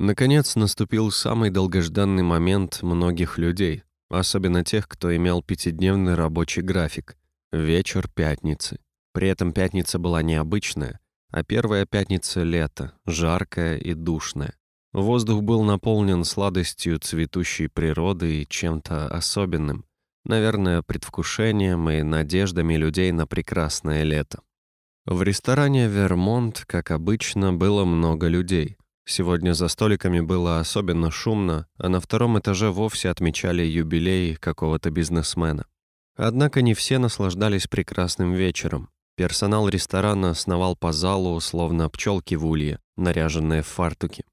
Наконец наступил самый долгожданный момент многих людей, особенно тех, кто имел пятидневный рабочий график — вечер пятницы. При этом пятница была необычная, а первая пятница — лето, жаркая и душная. Воздух был наполнен сладостью цветущей природы и чем-то особенным, наверное, предвкушением и надеждами людей на прекрасное лето. В ресторане «Вермонт», как обычно, было много людей. Сегодня за столиками было особенно шумно, а на втором этаже вовсе отмечали юбилей какого-то бизнесмена. Однако не все наслаждались прекрасным вечером. Персонал ресторана сновал по залу, словно пчелки в улье, наряженные в фартуки.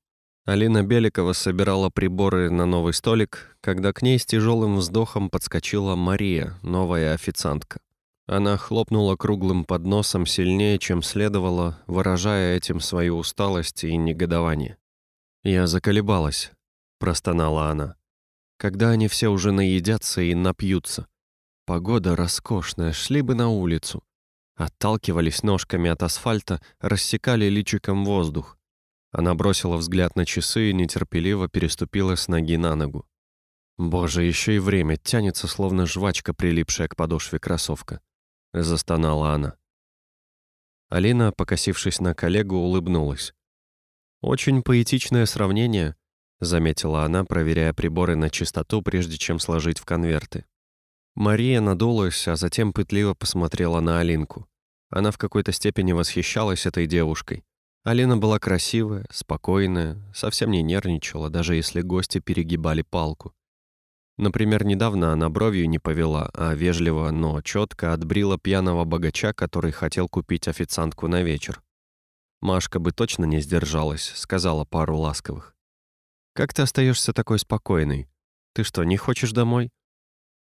Алина Беликова собирала приборы на новый столик, когда к ней с тяжелым вздохом подскочила Мария, новая официантка. Она хлопнула круглым подносом сильнее, чем следовало, выражая этим свою усталость и негодование. «Я заколебалась», — простонала она. «Когда они все уже наедятся и напьются? Погода роскошная, шли бы на улицу». Отталкивались ножками от асфальта, рассекали личиком воздух. Она бросила взгляд на часы и нетерпеливо переступила с ноги на ногу. Боже, еще и время тянется, словно жвачка, прилипшая к подошве кроссовка. — застонала она. Алина, покосившись на коллегу, улыбнулась. «Очень поэтичное сравнение», — заметила она, проверяя приборы на чистоту, прежде чем сложить в конверты. Мария надулась, а затем пытливо посмотрела на Алинку. Она в какой-то степени восхищалась этой девушкой. Алина была красивая, спокойная, совсем не нервничала, даже если гости перегибали палку. Например, недавно она бровью не повела, а вежливо, но четко отбрила пьяного богача, который хотел купить официантку на вечер. Машка бы точно не сдержалась, сказала пару ласковых. «Как ты остаешься такой спокойный? Ты что, не хочешь домой?»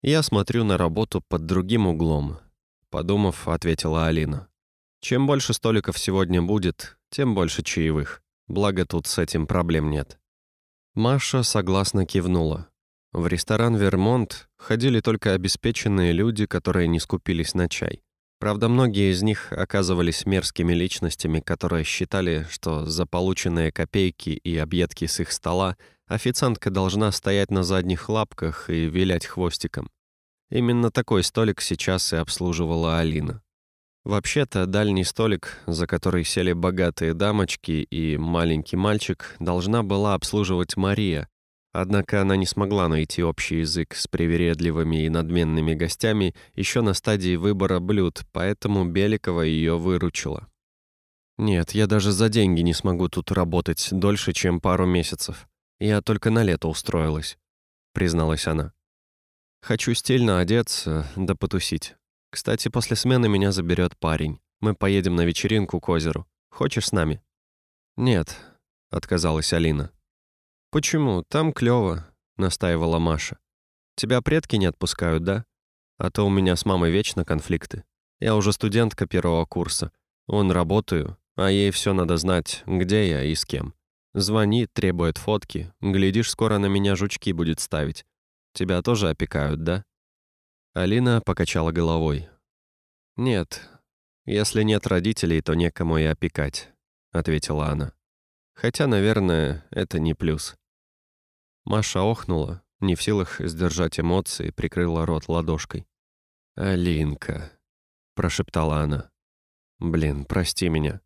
«Я смотрю на работу под другим углом», — подумав, ответила Алина. «Чем больше столиков сегодня будет, тем больше чаевых. Благо тут с этим проблем нет». Маша согласно кивнула. В ресторан «Вермонт» ходили только обеспеченные люди, которые не скупились на чай. Правда, многие из них оказывались мерзкими личностями, которые считали, что за полученные копейки и объедки с их стола официантка должна стоять на задних лапках и вилять хвостиком. Именно такой столик сейчас и обслуживала Алина. Вообще-то, дальний столик, за который сели богатые дамочки и маленький мальчик, должна была обслуживать Мария, Однако она не смогла найти общий язык с привередливыми и надменными гостями еще на стадии выбора блюд, поэтому Беликова ее выручила. «Нет, я даже за деньги не смогу тут работать дольше, чем пару месяцев. Я только на лето устроилась», — призналась она. «Хочу стильно одеться, да потусить. Кстати, после смены меня заберет парень. Мы поедем на вечеринку к озеру. Хочешь с нами?» «Нет», — отказалась Алина. «Почему? Там клёво», — настаивала Маша. «Тебя предки не отпускают, да? А то у меня с мамой вечно конфликты. Я уже студентка первого курса. Он работаю, а ей все надо знать, где я и с кем. Звони, требует фотки. Глядишь, скоро на меня жучки будет ставить. Тебя тоже опекают, да?» Алина покачала головой. «Нет. Если нет родителей, то некому и опекать», — ответила она. «Хотя, наверное, это не плюс». Маша охнула, не в силах сдержать эмоции, прикрыла рот ладошкой. «Алинка», — прошептала она. «Блин, прости меня».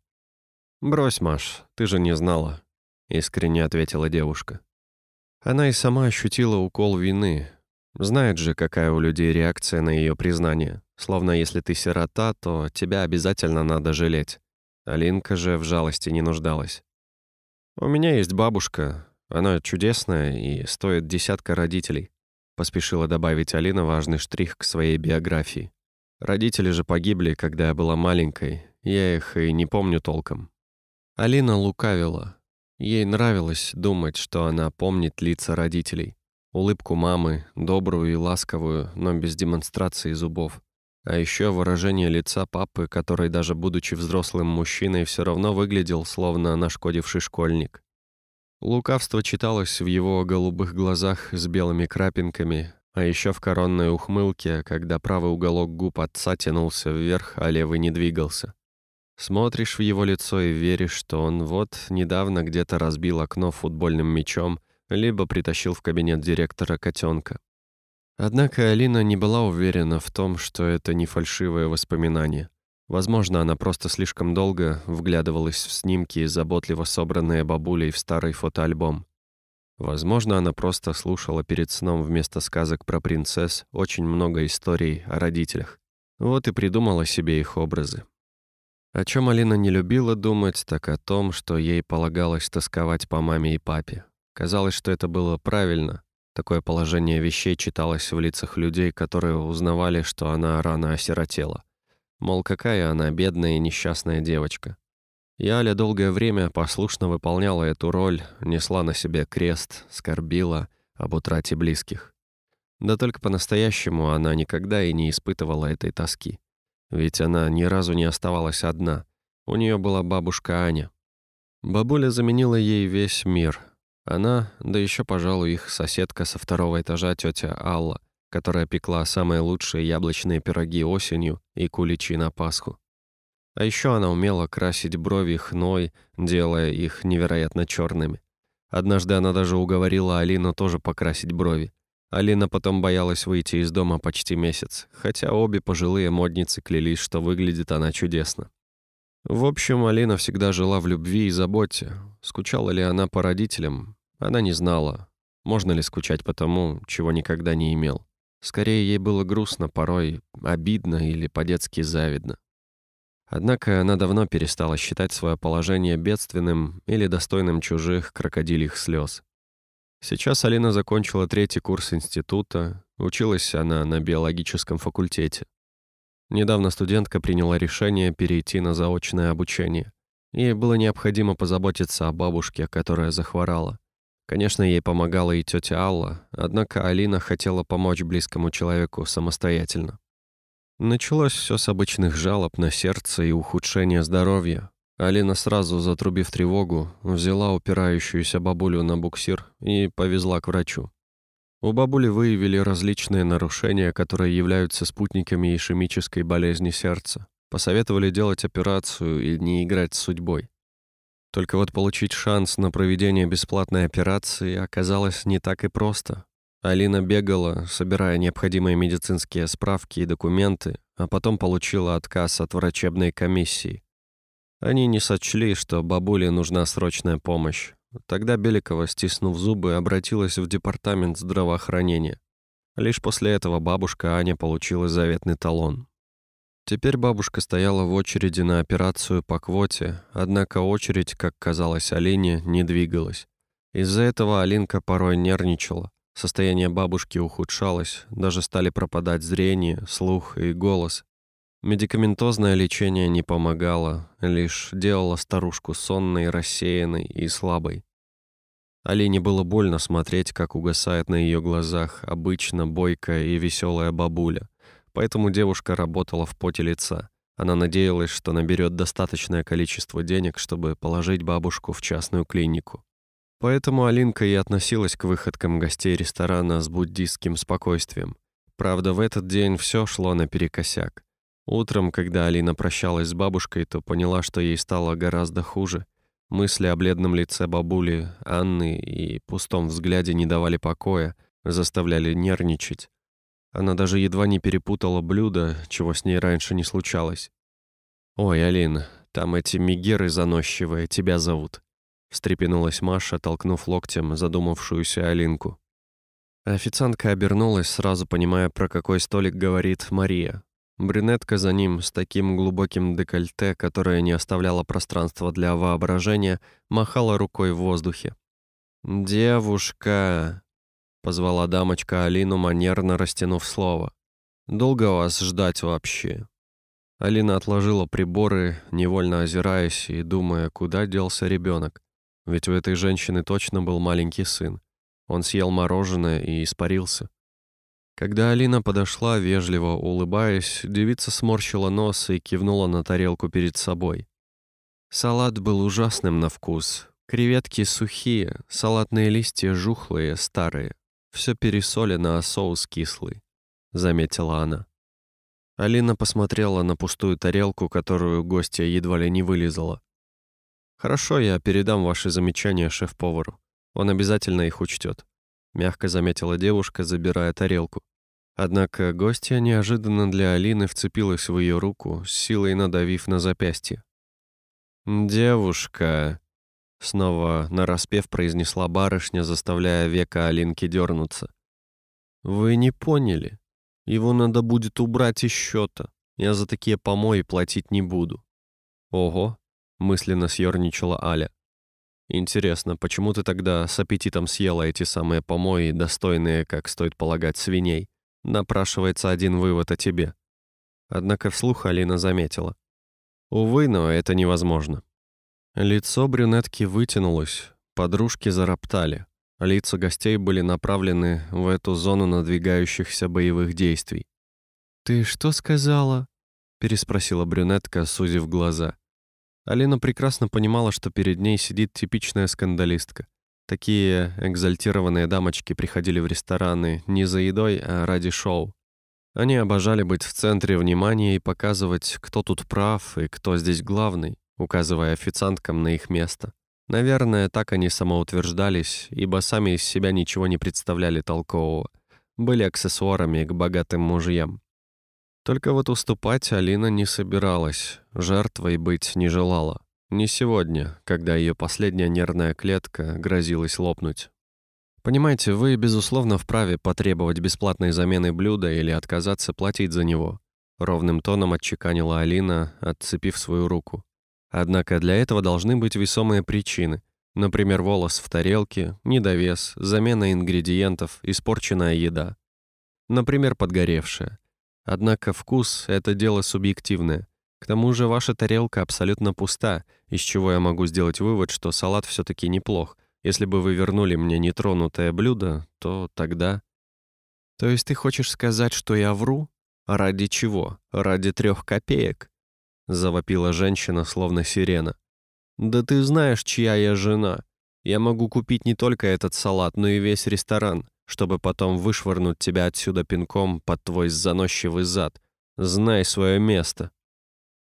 «Брось, Маш, ты же не знала», — искренне ответила девушка. Она и сама ощутила укол вины. Знает же, какая у людей реакция на ее признание. Словно если ты сирота, то тебя обязательно надо жалеть. Алинка же в жалости не нуждалась. «У меня есть бабушка, оно чудесное и стоит десятка родителей», — поспешила добавить Алина важный штрих к своей биографии. «Родители же погибли, когда я была маленькой. Я их и не помню толком». Алина лукавила. Ей нравилось думать, что она помнит лица родителей. Улыбку мамы, добрую и ласковую, но без демонстрации зубов. А еще выражение лица папы, который, даже будучи взрослым мужчиной, все равно выглядел, словно нашкодивший школьник. Лукавство читалось в его голубых глазах с белыми крапинками, а еще в коронной ухмылке, когда правый уголок губ отца тянулся вверх, а левый не двигался. Смотришь в его лицо и веришь, что он вот недавно где-то разбил окно футбольным мячом, либо притащил в кабинет директора котенка. Однако Алина не была уверена в том, что это не фальшивое воспоминание — Возможно, она просто слишком долго вглядывалась в снимки, заботливо собранные бабулей в старый фотоальбом. Возможно, она просто слушала перед сном вместо сказок про принцесс очень много историй о родителях. Вот и придумала себе их образы. О чем Алина не любила думать, так о том, что ей полагалось тосковать по маме и папе. Казалось, что это было правильно. Такое положение вещей читалось в лицах людей, которые узнавали, что она рано осиротела. Мол, какая она бедная и несчастная девочка. И Аля долгое время послушно выполняла эту роль, несла на себе крест, скорбила об утрате близких. Да только по-настоящему она никогда и не испытывала этой тоски. Ведь она ни разу не оставалась одна. У нее была бабушка Аня. Бабуля заменила ей весь мир. Она, да еще, пожалуй, их соседка со второго этажа тетя Алла, которая пекла самые лучшие яблочные пироги осенью и куличи на Пасху. А еще она умела красить брови хной, делая их невероятно черными. Однажды она даже уговорила Алину тоже покрасить брови. Алина потом боялась выйти из дома почти месяц, хотя обе пожилые модницы клялись, что выглядит она чудесно. В общем, Алина всегда жила в любви и заботе. Скучала ли она по родителям, она не знала. Можно ли скучать по тому, чего никогда не имел? Скорее, ей было грустно, порой обидно или по-детски завидно. Однако она давно перестала считать свое положение бедственным или достойным чужих крокодильих слез. Сейчас Алина закончила третий курс института, училась она на биологическом факультете. Недавно студентка приняла решение перейти на заочное обучение. Ей было необходимо позаботиться о бабушке, которая захворала. Конечно, ей помогала и тетя Алла, однако Алина хотела помочь близкому человеку самостоятельно. Началось все с обычных жалоб на сердце и ухудшения здоровья. Алина сразу, затрубив тревогу, взяла упирающуюся бабулю на буксир и повезла к врачу. У бабули выявили различные нарушения, которые являются спутниками ишемической болезни сердца. Посоветовали делать операцию и не играть с судьбой. Только вот получить шанс на проведение бесплатной операции оказалось не так и просто. Алина бегала, собирая необходимые медицинские справки и документы, а потом получила отказ от врачебной комиссии. Они не сочли, что бабуле нужна срочная помощь. Тогда Беликова, стиснув зубы, обратилась в департамент здравоохранения. Лишь после этого бабушка Аня получила заветный талон. Теперь бабушка стояла в очереди на операцию по квоте, однако очередь, как казалось Алине, не двигалась. Из-за этого Алинка порой нервничала. Состояние бабушки ухудшалось, даже стали пропадать зрение, слух и голос. Медикаментозное лечение не помогало, лишь делало старушку сонной, рассеянной и слабой. Алине было больно смотреть, как угасает на ее глазах обычно бойкая и веселая бабуля — поэтому девушка работала в поте лица. Она надеялась, что наберет достаточное количество денег, чтобы положить бабушку в частную клинику. Поэтому Алинка и относилась к выходкам гостей ресторана с буддистским спокойствием. Правда, в этот день все шло наперекосяк. Утром, когда Алина прощалась с бабушкой, то поняла, что ей стало гораздо хуже. Мысли о бледном лице бабули, Анны и пустом взгляде не давали покоя, заставляли нервничать. Она даже едва не перепутала блюдо, чего с ней раньше не случалось. «Ой, Алин, там эти мигеры заносчивые тебя зовут», — встрепенулась Маша, толкнув локтем задумавшуюся Алинку. Официантка обернулась, сразу понимая, про какой столик говорит Мария. Брюнетка за ним, с таким глубоким декольте, которое не оставляло пространства для воображения, махала рукой в воздухе. «Девушка!» — позвала дамочка Алину, манерно растянув слово. «Долго вас ждать вообще?» Алина отложила приборы, невольно озираясь и думая, куда делся ребенок. Ведь у этой женщины точно был маленький сын. Он съел мороженое и испарился. Когда Алина подошла, вежливо улыбаясь, девица сморщила нос и кивнула на тарелку перед собой. Салат был ужасным на вкус. Креветки сухие, салатные листья жухлые, старые. «Все пересолено, а соус кислый», — заметила она. Алина посмотрела на пустую тарелку, которую гостья едва ли не вылезала. «Хорошо, я передам ваши замечания шеф-повару. Он обязательно их учтет», — мягко заметила девушка, забирая тарелку. Однако гостья неожиданно для Алины вцепилась в ее руку, с силой надавив на запястье. «Девушка», Снова нараспев произнесла барышня, заставляя века Алинки дернуться. «Вы не поняли. Его надо будет убрать из счета. Я за такие помои платить не буду». «Ого», — мысленно съерничала Аля. «Интересно, почему ты тогда с аппетитом съела эти самые помои, достойные, как стоит полагать, свиней?» Напрашивается один вывод о тебе. Однако вслух Алина заметила. «Увы, но это невозможно». Лицо брюнетки вытянулось, подружки зароптали. Лица гостей были направлены в эту зону надвигающихся боевых действий. «Ты что сказала?» — переспросила брюнетка, сузив глаза. Алина прекрасно понимала, что перед ней сидит типичная скандалистка. Такие экзальтированные дамочки приходили в рестораны не за едой, а ради шоу. Они обожали быть в центре внимания и показывать, кто тут прав и кто здесь главный указывая официанткам на их место. Наверное, так они самоутверждались, ибо сами из себя ничего не представляли толкового. Были аксессуарами к богатым мужьям. Только вот уступать Алина не собиралась, жертвой быть не желала. Не сегодня, когда ее последняя нервная клетка грозилась лопнуть. Понимаете, вы, безусловно, вправе потребовать бесплатной замены блюда или отказаться платить за него. Ровным тоном отчеканила Алина, отцепив свою руку. Однако для этого должны быть весомые причины. Например, волос в тарелке, недовес, замена ингредиентов, испорченная еда. Например, подгоревшая. Однако вкус — это дело субъективное. К тому же ваша тарелка абсолютно пуста, из чего я могу сделать вывод, что салат все-таки неплох. Если бы вы вернули мне нетронутое блюдо, то тогда... То есть ты хочешь сказать, что я вру? Ради чего? Ради трех копеек? завопила женщина, словно сирена. «Да ты знаешь, чья я жена. Я могу купить не только этот салат, но и весь ресторан, чтобы потом вышвырнуть тебя отсюда пинком под твой заносчивый зад. Знай свое место».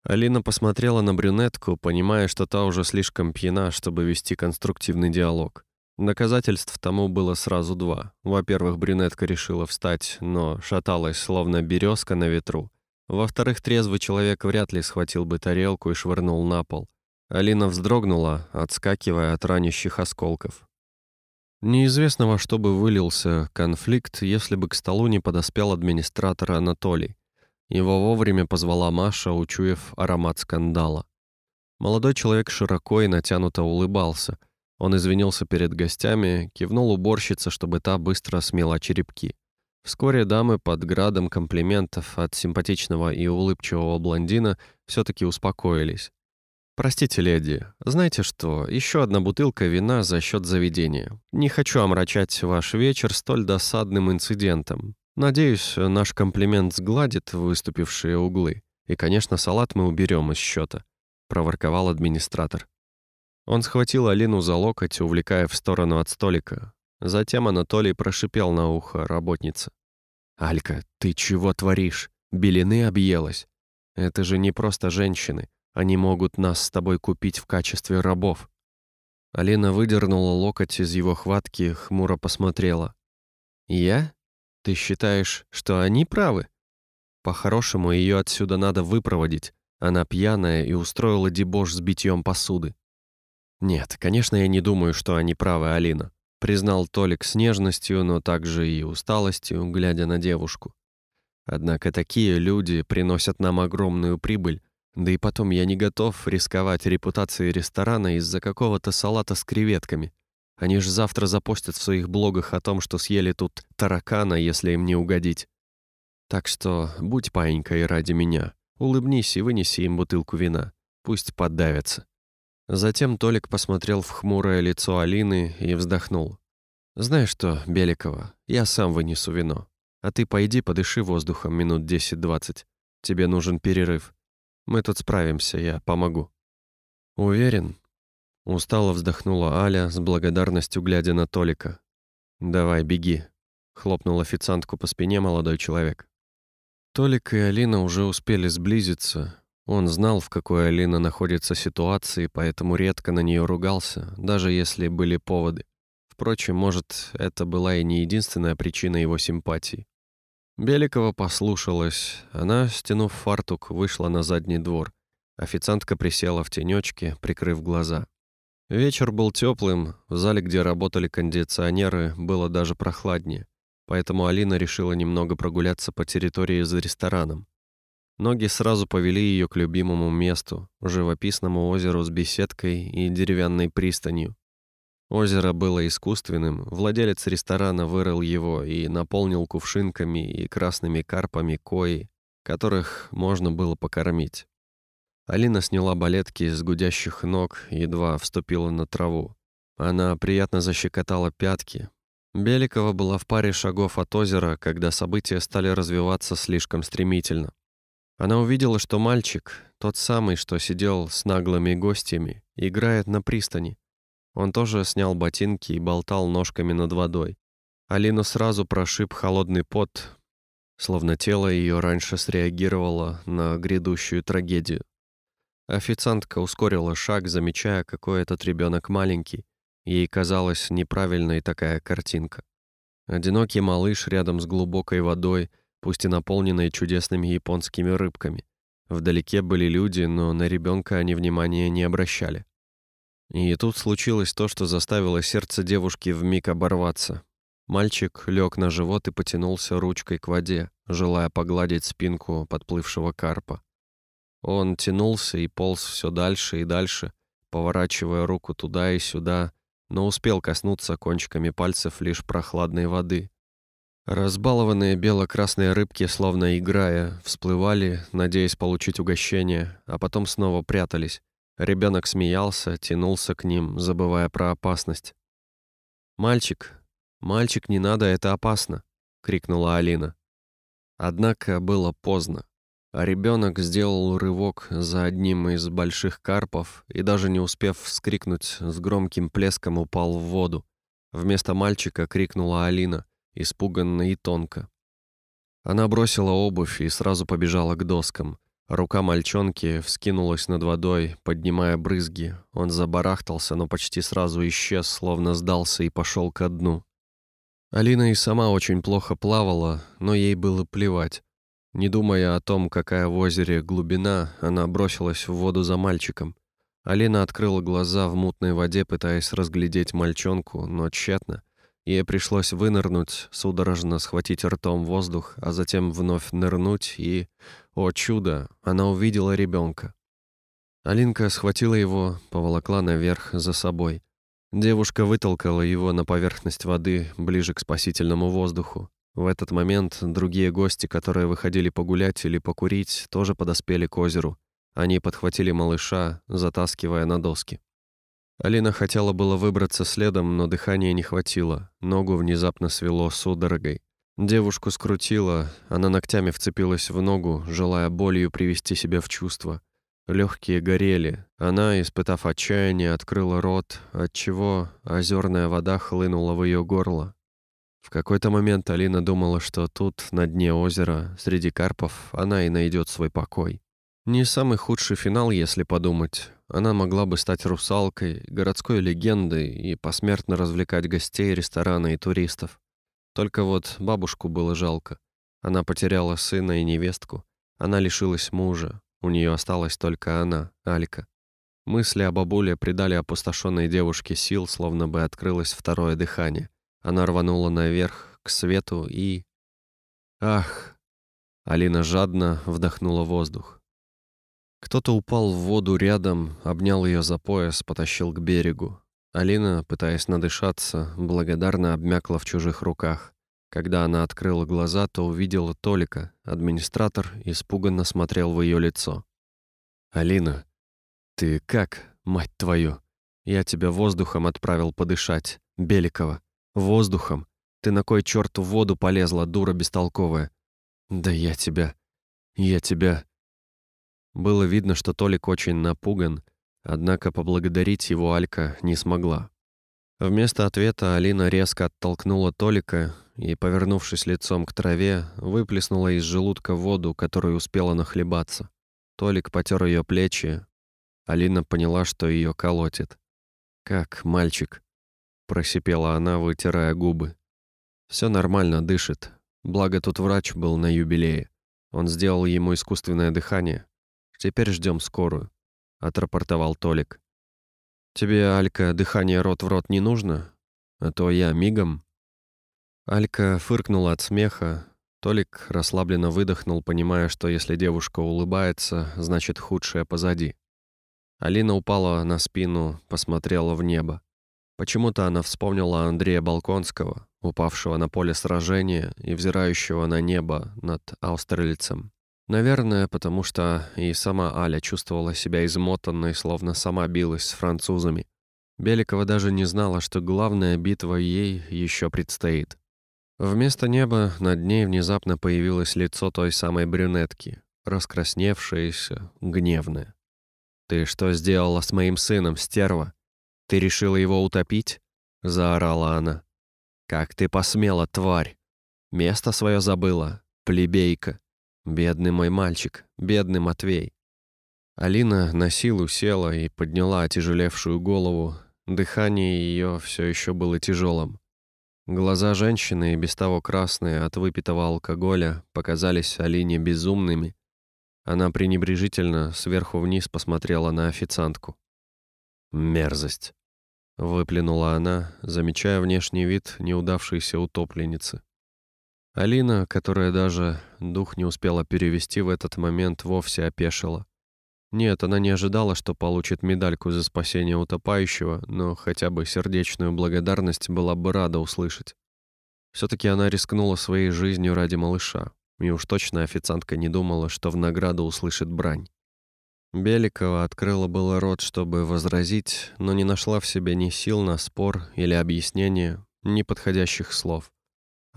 Алина посмотрела на брюнетку, понимая, что та уже слишком пьяна, чтобы вести конструктивный диалог. Доказательств тому было сразу два. Во-первых, брюнетка решила встать, но шаталась, словно березка на ветру. Во-вторых, трезвый человек вряд ли схватил бы тарелку и швырнул на пол. Алина вздрогнула, отскакивая от ранящих осколков. Неизвестно, во что бы вылился конфликт, если бы к столу не подоспел администратор Анатолий. Его вовремя позвала Маша, учуяв аромат скандала. Молодой человек широко и натянуто улыбался. Он извинился перед гостями, кивнул уборщице, чтобы та быстро смела черепки. Вскоре дамы под градом комплиментов от симпатичного и улыбчивого блондина все-таки успокоились. «Простите, леди, знаете что, еще одна бутылка вина за счет заведения. Не хочу омрачать ваш вечер столь досадным инцидентом. Надеюсь, наш комплимент сгладит выступившие углы. И, конечно, салат мы уберем из счета», — проворковал администратор. Он схватил Алину за локоть, увлекая в сторону от столика. Затем Анатолий прошипел на ухо работнице. «Алька, ты чего творишь? Белины объелась. Это же не просто женщины. Они могут нас с тобой купить в качестве рабов». Алина выдернула локоть из его хватки, хмуро посмотрела. «Я? Ты считаешь, что они правы? По-хорошему, ее отсюда надо выпроводить. Она пьяная и устроила дебош с битьем посуды». «Нет, конечно, я не думаю, что они правы, Алина признал Толик с нежностью, но также и усталостью, глядя на девушку. Однако такие люди приносят нам огромную прибыль, да и потом я не готов рисковать репутацией ресторана из-за какого-то салата с креветками. Они же завтра запостят в своих блогах о том, что съели тут таракана, если им не угодить. Так что будь паинькой ради меня. Улыбнись и вынеси им бутылку вина. Пусть поддавятся. Затем Толик посмотрел в хмурое лицо Алины и вздохнул. «Знаешь что, Беликова, я сам вынесу вино. А ты пойди подыши воздухом минут 10-20. Тебе нужен перерыв. Мы тут справимся, я помогу». «Уверен?» Устало вздохнула Аля, с благодарностью глядя на Толика. «Давай, беги», — хлопнул официантку по спине молодой человек. Толик и Алина уже успели сблизиться, он знал, в какой Алина находится ситуации, поэтому редко на нее ругался, даже если были поводы. Впрочем, может, это была и не единственная причина его симпатии. Беликова послушалась. Она, стянув фартук, вышла на задний двор. Официантка присела в тенечке, прикрыв глаза. Вечер был теплым, в зале, где работали кондиционеры, было даже прохладнее. Поэтому Алина решила немного прогуляться по территории за рестораном. Ноги сразу повели ее к любимому месту, живописному озеру с беседкой и деревянной пристанью. Озеро было искусственным, владелец ресторана вырыл его и наполнил кувшинками и красными карпами кои, которых можно было покормить. Алина сняла балетки с гудящих ног, едва вступила на траву. Она приятно защекотала пятки. Беликова была в паре шагов от озера, когда события стали развиваться слишком стремительно. Она увидела, что мальчик, тот самый, что сидел с наглыми гостями, играет на пристани. Он тоже снял ботинки и болтал ножками над водой. Алину сразу прошиб холодный пот, словно тело ее раньше среагировало на грядущую трагедию. Официантка ускорила шаг, замечая, какой этот ребенок маленький. Ей казалась неправильной такая картинка. Одинокий малыш рядом с глубокой водой — пусть и наполненные чудесными японскими рыбками. Вдалеке были люди, но на ребенка они внимания не обращали. И тут случилось то, что заставило сердце девушки вмиг оборваться. Мальчик лег на живот и потянулся ручкой к воде, желая погладить спинку подплывшего карпа. Он тянулся и полз все дальше и дальше, поворачивая руку туда и сюда, но успел коснуться кончиками пальцев лишь прохладной воды, Разбалованные бело-красные рыбки, словно играя, всплывали, надеясь получить угощение, а потом снова прятались. Ребенок смеялся, тянулся к ним, забывая про опасность. «Мальчик! Мальчик, не надо, это опасно!» — крикнула Алина. Однако было поздно. А ребенок сделал рывок за одним из больших карпов и, даже не успев вскрикнуть, с громким плеском упал в воду. Вместо мальчика крикнула Алина — испуганно и тонко. Она бросила обувь и сразу побежала к доскам. Рука мальчонки вскинулась над водой, поднимая брызги. Он забарахтался, но почти сразу исчез, словно сдался и пошел ко дну. Алина и сама очень плохо плавала, но ей было плевать. Не думая о том, какая в озере глубина, она бросилась в воду за мальчиком. Алина открыла глаза в мутной воде, пытаясь разглядеть мальчонку, но тщетно. Ей пришлось вынырнуть, судорожно схватить ртом воздух, а затем вновь нырнуть и... О чудо! Она увидела ребенка. Алинка схватила его, поволокла наверх за собой. Девушка вытолкала его на поверхность воды, ближе к спасительному воздуху. В этот момент другие гости, которые выходили погулять или покурить, тоже подоспели к озеру. Они подхватили малыша, затаскивая на доски. Алина хотела было выбраться следом, но дыхания не хватило. Ногу внезапно свело судорогой. Девушку скрутило, она ногтями вцепилась в ногу, желая болью привести себя в чувство. Легкие горели. Она, испытав отчаяние, открыла рот, отчего озерная вода хлынула в ее горло. В какой-то момент Алина думала, что тут, на дне озера, среди карпов, она и найдет свой покой. Не самый худший финал, если подумать. Она могла бы стать русалкой, городской легендой и посмертно развлекать гостей, ресторана и туристов. Только вот бабушку было жалко. Она потеряла сына и невестку. Она лишилась мужа. У нее осталась только она, Алька. Мысли о бабуле придали опустошенной девушке сил, словно бы открылось второе дыхание. Она рванула наверх, к свету и... Ах! Алина жадно вдохнула воздух. Кто-то упал в воду рядом, обнял ее за пояс, потащил к берегу. Алина, пытаясь надышаться, благодарно обмякла в чужих руках. Когда она открыла глаза, то увидела Толика. Администратор испуганно смотрел в ее лицо. «Алина, ты как, мать твою? Я тебя воздухом отправил подышать, Беликова. Воздухом. Ты на кой черт в воду полезла, дура бестолковая? Да я тебя... Я тебя... Было видно, что Толик очень напуган, однако поблагодарить его Алька не смогла. Вместо ответа Алина резко оттолкнула Толика и, повернувшись лицом к траве, выплеснула из желудка воду, которую успела нахлебаться. Толик потер ее плечи. Алина поняла, что ее колотит. «Как, мальчик?» – просипела она, вытирая губы. Все нормально, дышит. Благо тут врач был на юбилее. Он сделал ему искусственное дыхание. Теперь ждем скорую», — отрапортовал Толик. «Тебе, Алька, дыхание рот в рот не нужно? А то я мигом». Алька фыркнула от смеха. Толик расслабленно выдохнул, понимая, что если девушка улыбается, значит худшее позади. Алина упала на спину, посмотрела в небо. Почему-то она вспомнила Андрея Балконского, упавшего на поле сражения и взирающего на небо над австралийцем. Наверное, потому что и сама Аля чувствовала себя измотанной, словно сама билась с французами. Беликова даже не знала, что главная битва ей еще предстоит. Вместо неба над ней внезапно появилось лицо той самой брюнетки, раскрасневшееся, гневное. «Ты что сделала с моим сыном, стерва? Ты решила его утопить?» — заорала она. «Как ты посмела, тварь! Место свое забыла, плебейка!» Бедный мой мальчик, бедный Матвей. Алина на силу села и подняла отяжелевшую голову. Дыхание ее все еще было тяжелым. Глаза женщины, без того красные от выпитого алкоголя, показались Алине безумными. Она пренебрежительно сверху вниз посмотрела на официантку. «Мерзость!» — выплюнула она, замечая внешний вид неудавшейся утопленницы. Алина, которая даже дух не успела перевести в этот момент, вовсе опешила. Нет, она не ожидала, что получит медальку за спасение утопающего, но хотя бы сердечную благодарность была бы рада услышать. Все-таки она рискнула своей жизнью ради малыша, и уж точно официантка не думала, что в награду услышит брань. Беликова открыла было рот, чтобы возразить, но не нашла в себе ни сил на спор или объяснение, ни подходящих слов.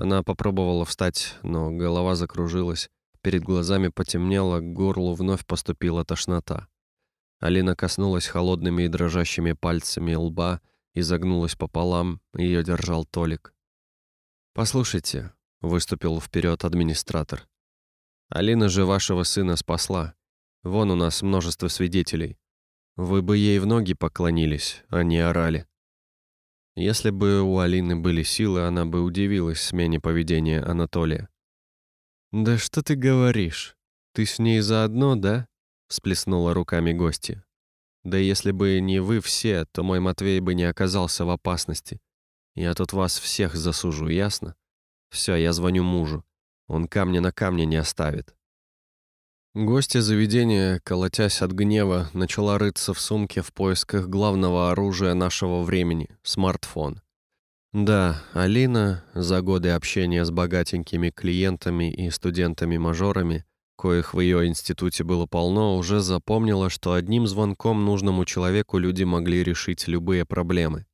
Она попробовала встать, но голова закружилась, перед глазами потемнело, к горлу вновь поступила тошнота. Алина коснулась холодными и дрожащими пальцами лба, и загнулась пополам, ее держал Толик. «Послушайте», — выступил вперед администратор. «Алина же вашего сына спасла. Вон у нас множество свидетелей. Вы бы ей в ноги поклонились, а не орали». Если бы у Алины были силы, она бы удивилась смене поведения Анатолия. «Да что ты говоришь? Ты с ней заодно, да?» — всплеснула руками гостья. «Да если бы не вы все, то мой Матвей бы не оказался в опасности. Я тут вас всех засужу, ясно? Все, я звоню мужу. Он камня на камне не оставит». Гостья заведения, колотясь от гнева, начала рыться в сумке в поисках главного оружия нашего времени — смартфон. Да, Алина за годы общения с богатенькими клиентами и студентами-мажорами, коих в ее институте было полно, уже запомнила, что одним звонком нужному человеку люди могли решить любые проблемы.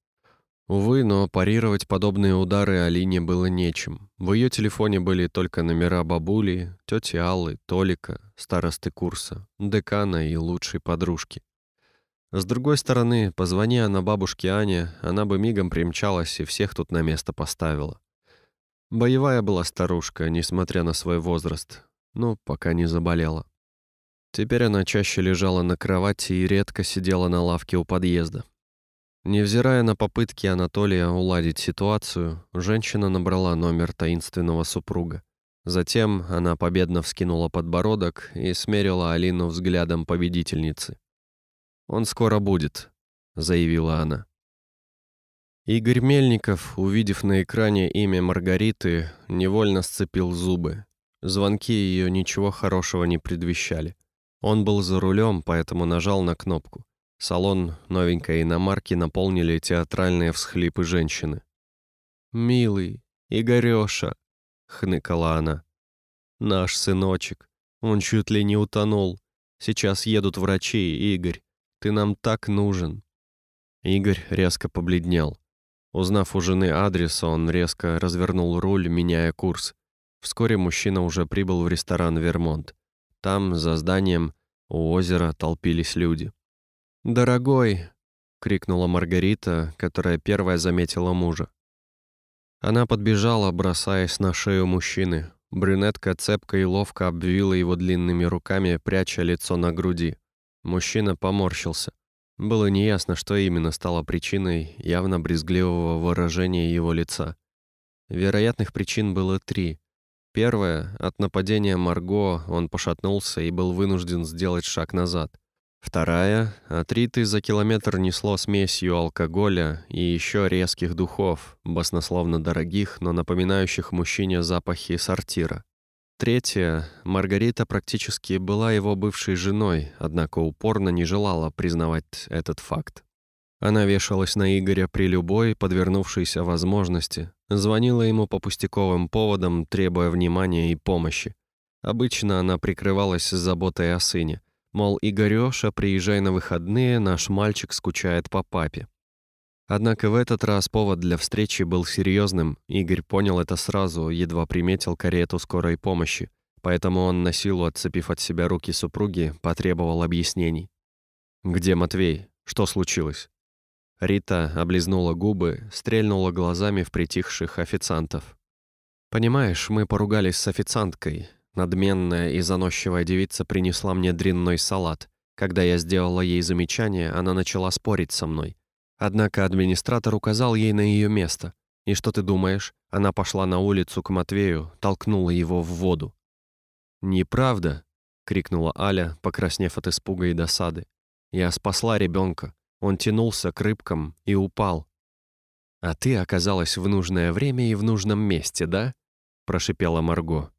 Увы, но парировать подобные удары Алине было нечем. В ее телефоне были только номера бабули, тети Аллы, Толика, старосты курса, декана и лучшей подружки. С другой стороны, позвони она бабушке Ане, она бы мигом примчалась и всех тут на место поставила. Боевая была старушка, несмотря на свой возраст, но пока не заболела. Теперь она чаще лежала на кровати и редко сидела на лавке у подъезда. Невзирая на попытки Анатолия уладить ситуацию, женщина набрала номер таинственного супруга. Затем она победно вскинула подбородок и смерила Алину взглядом победительницы. «Он скоро будет», — заявила она. Игорь Мельников, увидев на экране имя Маргариты, невольно сцепил зубы. Звонки ее ничего хорошего не предвещали. Он был за рулем, поэтому нажал на кнопку. Салон новенькой иномарки наполнили театральные всхлипы женщины. «Милый, Игорёша!» — хныкала она. «Наш сыночек. Он чуть ли не утонул. Сейчас едут врачи, Игорь. Ты нам так нужен». Игорь резко побледнел. Узнав у жены адрес, он резко развернул руль, меняя курс. Вскоре мужчина уже прибыл в ресторан «Вермонт». Там, за зданием, у озера толпились люди. «Дорогой!» — крикнула Маргарита, которая первая заметила мужа. Она подбежала, бросаясь на шею мужчины. Брюнетка цепко и ловко обвила его длинными руками, пряча лицо на груди. Мужчина поморщился. Было неясно, что именно стало причиной явно брезгливого выражения его лица. Вероятных причин было три. Первое — от нападения Марго он пошатнулся и был вынужден сделать шаг назад — Вторая — атриты за километр несло смесью алкоголя и еще резких духов, баснословно дорогих, но напоминающих мужчине запахи сортира. Третья — Маргарита практически была его бывшей женой, однако упорно не желала признавать этот факт. Она вешалась на Игоря при любой подвернувшейся возможности, звонила ему по пустяковым поводам, требуя внимания и помощи. Обычно она прикрывалась заботой о сыне, Мол, Игорёша, приезжай на выходные, наш мальчик скучает по папе. Однако в этот раз повод для встречи был серьезным. Игорь понял это сразу, едва приметил карету скорой помощи. Поэтому он, на силу отцепив от себя руки супруги, потребовал объяснений. «Где Матвей? Что случилось?» Рита облизнула губы, стрельнула глазами в притихших официантов. «Понимаешь, мы поругались с официанткой. Надменная и заносчивая девица принесла мне дрянной салат. Когда я сделала ей замечание, она начала спорить со мной. Однако администратор указал ей на ее место. И что ты думаешь? Она пошла на улицу к Матвею, толкнула его в воду. «Неправда!» — крикнула Аля, покраснев от испуга и досады. «Я спасла ребенка. Он тянулся к рыбкам и упал». «А ты оказалась в нужное время и в нужном месте, да?» — прошипела Марго.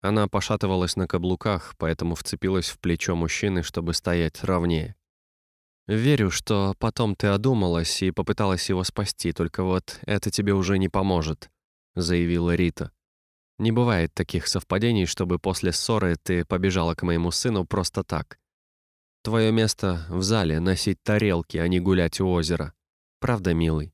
Она пошатывалась на каблуках, поэтому вцепилась в плечо мужчины, чтобы стоять ровнее. «Верю, что потом ты одумалась и попыталась его спасти, только вот это тебе уже не поможет», — заявила Рита. «Не бывает таких совпадений, чтобы после ссоры ты побежала к моему сыну просто так. Твое место в зале — носить тарелки, а не гулять у озера. Правда, милый?»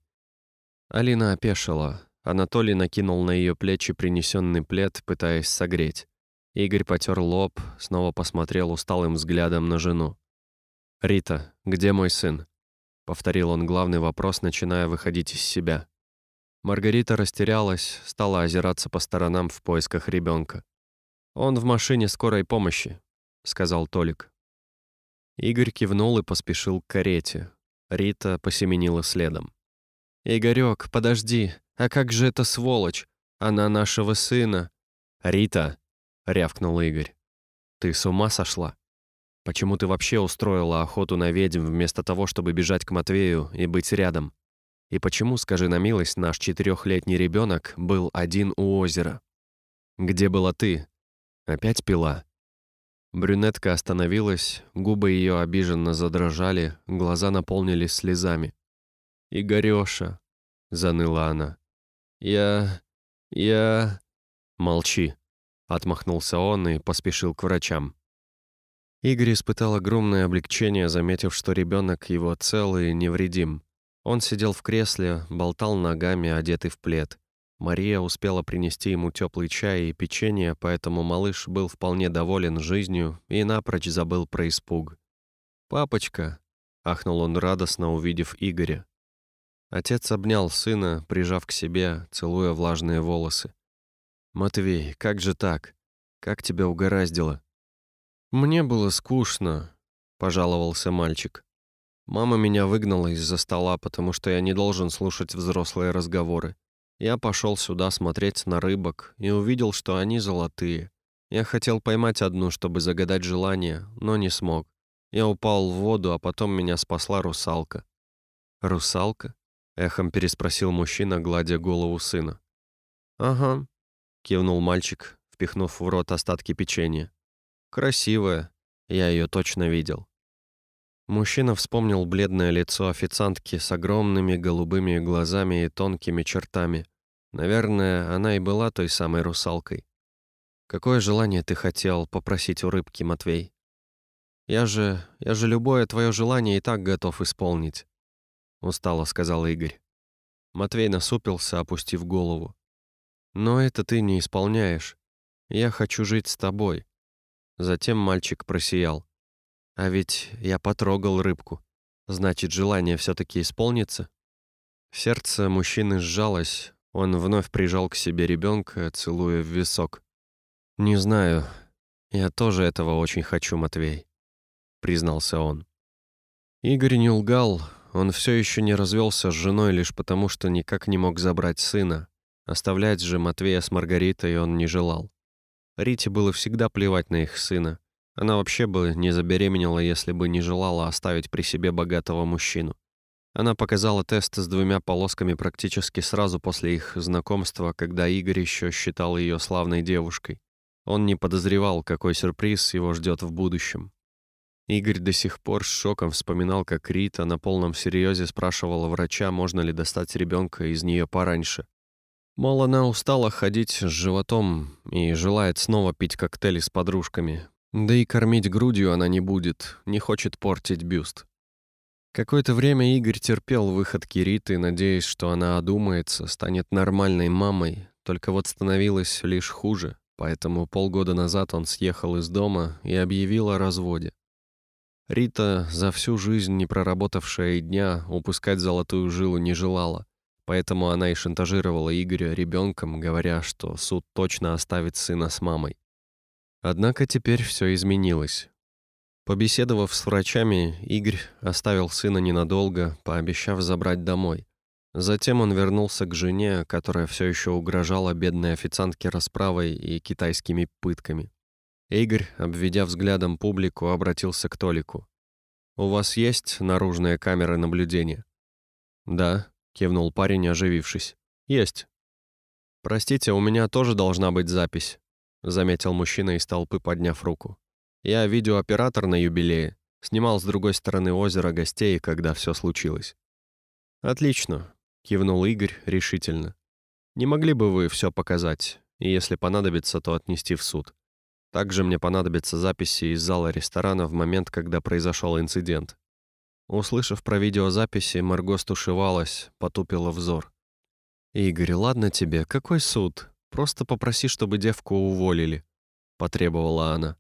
Алина опешила. Анатолий накинул на ее плечи принесенный плед, пытаясь согреть. Игорь потер лоб, снова посмотрел усталым взглядом на жену. «Рита, где мой сын?» — повторил он главный вопрос, начиная выходить из себя. Маргарита растерялась, стала озираться по сторонам в поисках ребенка. «Он в машине скорой помощи», — сказал Толик. Игорь кивнул и поспешил к карете. Рита посеменила следом. «Игорёк, подожди!» А как же эта сволочь? Она нашего сына. Рита, рявкнул Игорь. Ты с ума сошла? Почему ты вообще устроила охоту на ведьм вместо того, чтобы бежать к Матвею и быть рядом? И почему, скажи на милость, наш четырехлетний ребенок был один у озера? Где была ты? Опять пила? Брюнетка остановилась, губы ее обиженно задрожали, глаза наполнились слезами. «Игорёша!» — заныла она. «Я... я...» «Молчи», — отмахнулся он и поспешил к врачам. Игорь испытал огромное облегчение, заметив, что ребенок его цел и невредим. Он сидел в кресле, болтал ногами, одетый в плед. Мария успела принести ему теплый чай и печенье, поэтому малыш был вполне доволен жизнью и напрочь забыл про испуг. «Папочка!» — ахнул он радостно, увидев Игоря. Отец обнял сына, прижав к себе, целуя влажные волосы. «Матвей, как же так? Как тебя угораздило?» «Мне было скучно», — пожаловался мальчик. «Мама меня выгнала из-за стола, потому что я не должен слушать взрослые разговоры. Я пошел сюда смотреть на рыбок и увидел, что они золотые. Я хотел поймать одну, чтобы загадать желание, но не смог. Я упал в воду, а потом меня спасла русалка». «Русалка?» Эхом переспросил мужчина, гладя голову сына. «Ага», — кивнул мальчик, впихнув в рот остатки печенья. «Красивая. Я ее точно видел». Мужчина вспомнил бледное лицо официантки с огромными голубыми глазами и тонкими чертами. Наверное, она и была той самой русалкой. «Какое желание ты хотел попросить у рыбки, Матвей?» «Я же... я же любое твое желание и так готов исполнить» устало сказал Игорь. Матвей насупился, опустив голову. Но это ты не исполняешь. Я хочу жить с тобой. Затем мальчик просиял. А ведь я потрогал рыбку. Значит, желание все-таки исполнится? Сердце мужчины сжалось. Он вновь прижал к себе ребенка, целуя в висок. «Не знаю. Я тоже этого очень хочу, Матвей», — признался он. Игорь не лгал, он все еще не развелся с женой лишь потому, что никак не мог забрать сына. Оставлять же Матвея с Маргаритой он не желал. Рите было всегда плевать на их сына. Она вообще бы не забеременела, если бы не желала оставить при себе богатого мужчину. Она показала тест с двумя полосками практически сразу после их знакомства, когда Игорь еще считал ее славной девушкой. Он не подозревал, какой сюрприз его ждет в будущем. Игорь до сих пор с шоком вспоминал, как Рита на полном серьезе спрашивала врача, можно ли достать ребенка из нее пораньше. Мол, она устала ходить с животом и желает снова пить коктейли с подружками. Да и кормить грудью она не будет, не хочет портить бюст. Какое-то время Игорь терпел выходки Риты, надеясь, что она одумается, станет нормальной мамой, только вот становилось лишь хуже, поэтому полгода назад он съехал из дома и объявил о разводе. Рита, за всю жизнь не проработавшая и дня, упускать золотую жилу не желала. Поэтому она и шантажировала Игоря ребенком, говоря, что суд точно оставит сына с мамой. Однако теперь все изменилось. Побеседовав с врачами, Игорь оставил сына ненадолго, пообещав забрать домой. Затем он вернулся к жене, которая все еще угрожала бедной официантке расправой и китайскими пытками. Игорь, обведя взглядом публику, обратился к Толику. «У вас есть наружные камеры наблюдения?» «Да», — кивнул парень, оживившись. «Есть». «Простите, у меня тоже должна быть запись», — заметил мужчина из толпы, подняв руку. «Я видеооператор на юбилее. Снимал с другой стороны озера гостей, когда все случилось». «Отлично», — кивнул Игорь решительно. «Не могли бы вы все показать, и если понадобится, то отнести в суд?» Также мне понадобятся записи из зала ресторана в момент, когда произошел инцидент. Услышав про видеозаписи, Марго стушевалась, потупила взор. «Игорь, ладно тебе, какой суд? Просто попроси, чтобы девку уволили», — потребовала она.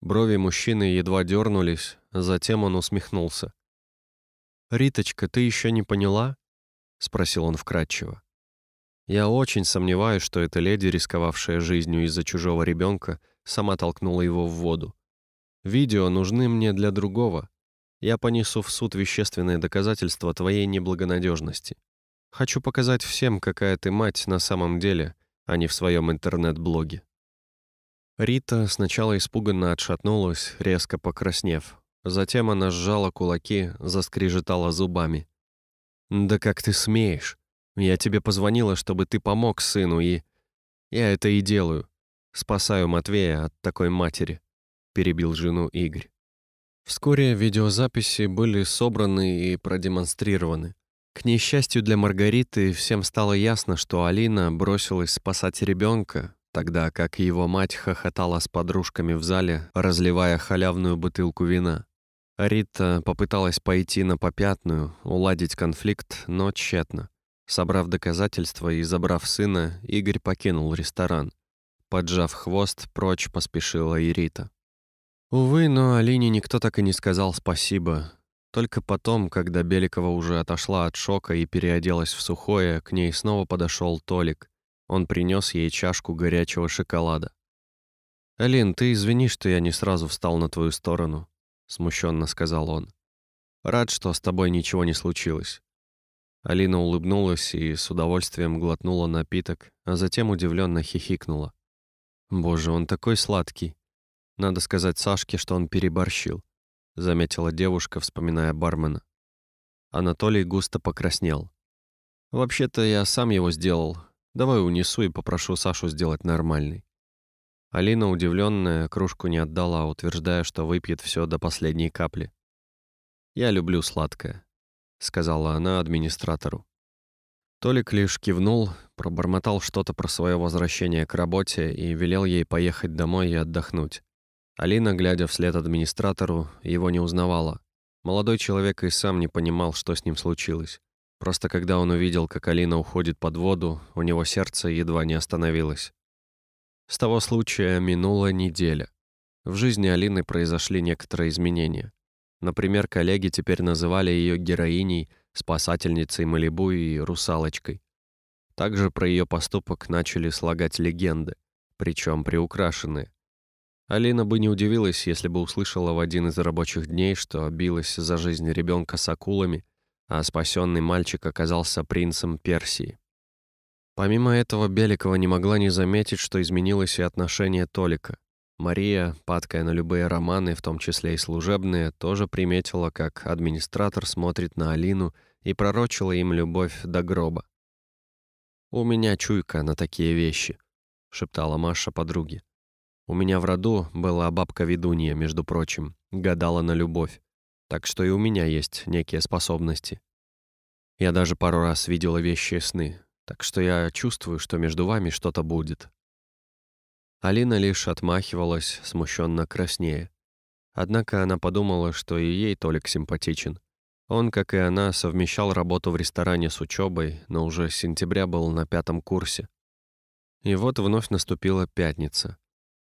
Брови мужчины едва дернулись, затем он усмехнулся. «Риточка, ты еще не поняла?» — спросил он вкрадчиво. «Я очень сомневаюсь, что эта леди, рисковавшая жизнью из-за чужого ребенка, — сама толкнула его в воду. «Видео нужны мне для другого. Я понесу в суд вещественные доказательства твоей неблагонадежности. Хочу показать всем, какая ты мать на самом деле, а не в своем интернет-блоге». Рита сначала испуганно отшатнулась, резко покраснев. Затем она сжала кулаки, заскрежетала зубами. «Да как ты смеешь? Я тебе позвонила, чтобы ты помог сыну, и...» «Я это и делаю. «Спасаю Матвея от такой матери», — перебил жену Игорь. Вскоре видеозаписи были собраны и продемонстрированы. К несчастью для Маргариты всем стало ясно, что Алина бросилась спасать ребенка, тогда как его мать хохотала с подружками в зале, разливая халявную бутылку вина. Рита попыталась пойти на попятную, уладить конфликт, но тщетно. Собрав доказательства и забрав сына, Игорь покинул ресторан. Поджав хвост, прочь поспешила Ирита. Увы, но Алине никто так и не сказал спасибо. Только потом, когда Беликова уже отошла от шока и переоделась в сухое, к ней снова подошел Толик. Он принес ей чашку горячего шоколада. «Алин, ты извини, что я не сразу встал на твою сторону», — смущенно сказал он. «Рад, что с тобой ничего не случилось». Алина улыбнулась и с удовольствием глотнула напиток, а затем удивленно хихикнула. Боже, он такой сладкий. Надо сказать Сашке, что он переборщил, заметила девушка, вспоминая бармена. Анатолий густо покраснел. Вообще-то я сам его сделал. Давай унесу и попрошу Сашу сделать нормальный. Алина, удивленная, кружку не отдала, утверждая, что выпьет все до последней капли. «Я люблю сладкое», — сказала она администратору. Толик лишь кивнул, пробормотал что-то про свое возвращение к работе и велел ей поехать домой и отдохнуть. Алина, глядя вслед администратору, его не узнавала. Молодой человек и сам не понимал, что с ним случилось. Просто когда он увидел, как Алина уходит под воду, у него сердце едва не остановилось. С того случая минула неделя. В жизни Алины произошли некоторые изменения. Например, коллеги теперь называли ее героиней – спасательницей Малибу и русалочкой. Также про ее поступок начали слагать легенды, причем приукрашенные. Алина бы не удивилась, если бы услышала в один из рабочих дней, что билась за жизнь ребенка с акулами, а спасенный мальчик оказался принцем Персии. Помимо этого, Беликова не могла не заметить, что изменилось и отношение Толика. Мария, падкая на любые романы, в том числе и служебные, тоже приметила, как администратор смотрит на Алину и пророчила им любовь до гроба. «У меня чуйка на такие вещи», — шептала Маша подруге. «У меня в роду была бабка-ведунья, между прочим, гадала на любовь. Так что и у меня есть некие способности. Я даже пару раз видела вещи сны, так что я чувствую, что между вами что-то будет, Алина лишь отмахивалась, смущенно краснее. Однако она подумала, что и ей Толик симпатичен. Он, как и она, совмещал работу в ресторане с учебой, но уже с сентября был на пятом курсе. И вот вновь наступила пятница.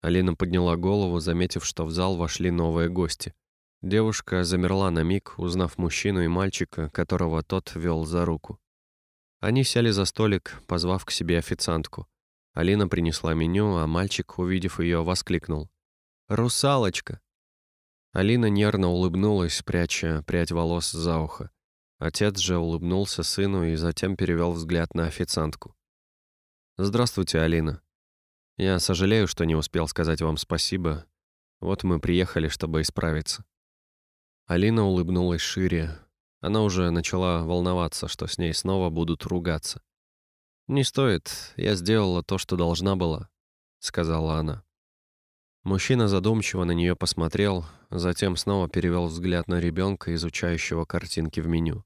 Алина подняла голову, заметив, что в зал вошли новые гости. Девушка замерла на миг, узнав мужчину и мальчика, которого тот вел за руку. Они сели за столик, позвав к себе официантку. Алина принесла меню, а мальчик, увидев ее, воскликнул. «Русалочка!» Алина нервно улыбнулась, пряча прядь волос за ухо. Отец же улыбнулся сыну и затем перевел взгляд на официантку. «Здравствуйте, Алина. Я сожалею, что не успел сказать вам спасибо. Вот мы приехали, чтобы исправиться». Алина улыбнулась шире. Она уже начала волноваться, что с ней снова будут ругаться. «Не стоит. Я сделала то, что должна была», — сказала она. Мужчина задумчиво на нее посмотрел, затем снова перевел взгляд на ребенка, изучающего картинки в меню.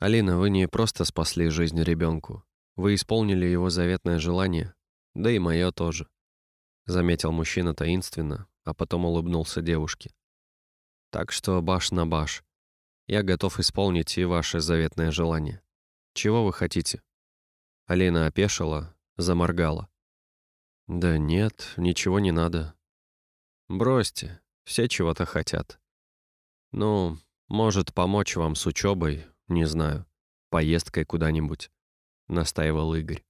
«Алина, вы не просто спасли жизнь ребенку. Вы исполнили его заветное желание, да и мое тоже», — заметил мужчина таинственно, а потом улыбнулся девушке. «Так что баш на баш. Я готов исполнить и ваше заветное желание. Чего вы хотите?» Алина опешила, заморгала. «Да нет, ничего не надо. Бросьте, все чего-то хотят. Ну, может, помочь вам с учебой, не знаю, поездкой куда-нибудь», — настаивал Игорь.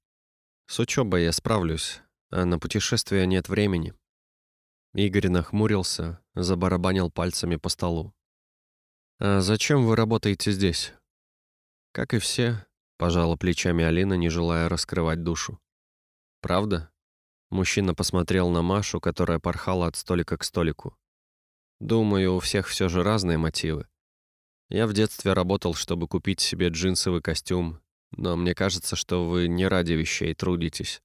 «С учебой я справлюсь, а на путешествие нет времени». Игорь нахмурился, забарабанил пальцами по столу. «А зачем вы работаете здесь?» «Как и все, Пожала плечами Алина, не желая раскрывать душу. «Правда?» Мужчина посмотрел на Машу, которая порхала от столика к столику. «Думаю, у всех все же разные мотивы. Я в детстве работал, чтобы купить себе джинсовый костюм, но мне кажется, что вы не ради вещей трудитесь».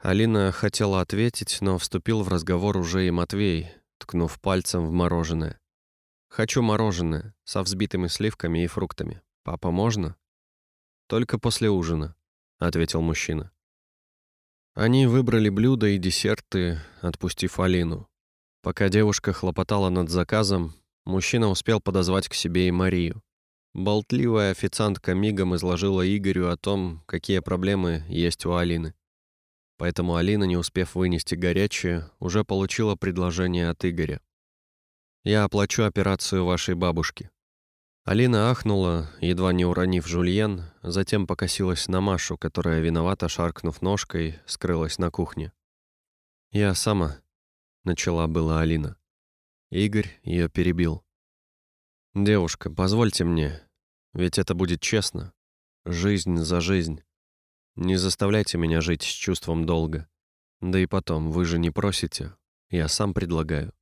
Алина хотела ответить, но вступил в разговор уже и Матвей, ткнув пальцем в мороженое. «Хочу мороженое со взбитыми сливками и фруктами. Папа, можно?» Только после ужина», — ответил мужчина. Они выбрали блюда и десерты, отпустив Алину. Пока девушка хлопотала над заказом, мужчина успел подозвать к себе и Марию. Болтливая официантка мигом изложила Игорю о том, какие проблемы есть у Алины. Поэтому Алина, не успев вынести горячее, уже получила предложение от Игоря. «Я оплачу операцию вашей бабушки. Алина ахнула, едва не уронив жульен, затем покосилась на Машу, которая, виновато шаркнув ножкой, скрылась на кухне. «Я сама», — начала была Алина. Игорь ее перебил. «Девушка, позвольте мне, ведь это будет честно. Жизнь за жизнь. Не заставляйте меня жить с чувством долга. Да и потом, вы же не просите, я сам предлагаю».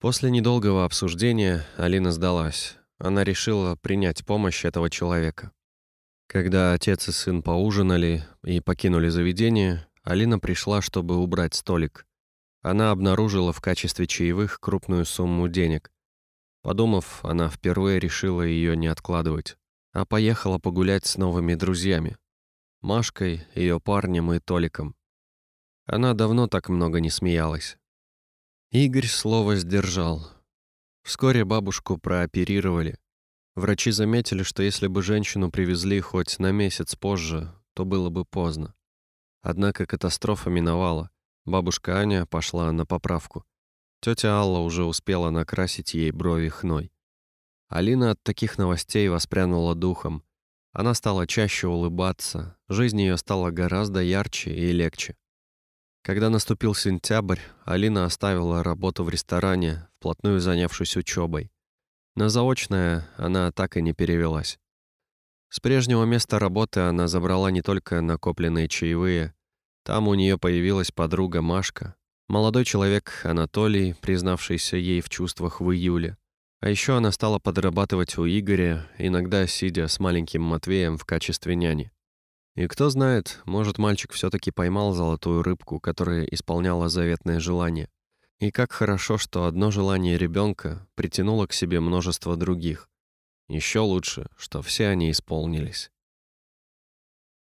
После недолгого обсуждения Алина сдалась она решила принять помощь этого человека. Когда отец и сын поужинали и покинули заведение, Алина пришла, чтобы убрать столик. Она обнаружила в качестве чаевых крупную сумму денег. Подумав, она впервые решила ее не откладывать, а поехала погулять с новыми друзьями. Машкой, ее парнем и Толиком. Она давно так много не смеялась. Игорь слово сдержал, Вскоре бабушку прооперировали. Врачи заметили, что если бы женщину привезли хоть на месяц позже, то было бы поздно. Однако катастрофа миновала. Бабушка Аня пошла на поправку. Тетя Алла уже успела накрасить ей брови хной. Алина от таких новостей воспрянула духом. Она стала чаще улыбаться, жизнь ее стала гораздо ярче и легче. Когда наступил сентябрь, Алина оставила работу в ресторане, вплотную занявшись учебой. На заочное она так и не перевелась. С прежнего места работы она забрала не только накопленные чаевые. Там у нее появилась подруга Машка, молодой человек Анатолий, признавшийся ей в чувствах в июле. А еще она стала подрабатывать у Игоря, иногда сидя с маленьким Матвеем в качестве няни. И кто знает, может, мальчик все таки поймал золотую рыбку, которая исполняла заветное желание. И как хорошо, что одно желание ребенка притянуло к себе множество других. Еще лучше, что все они исполнились.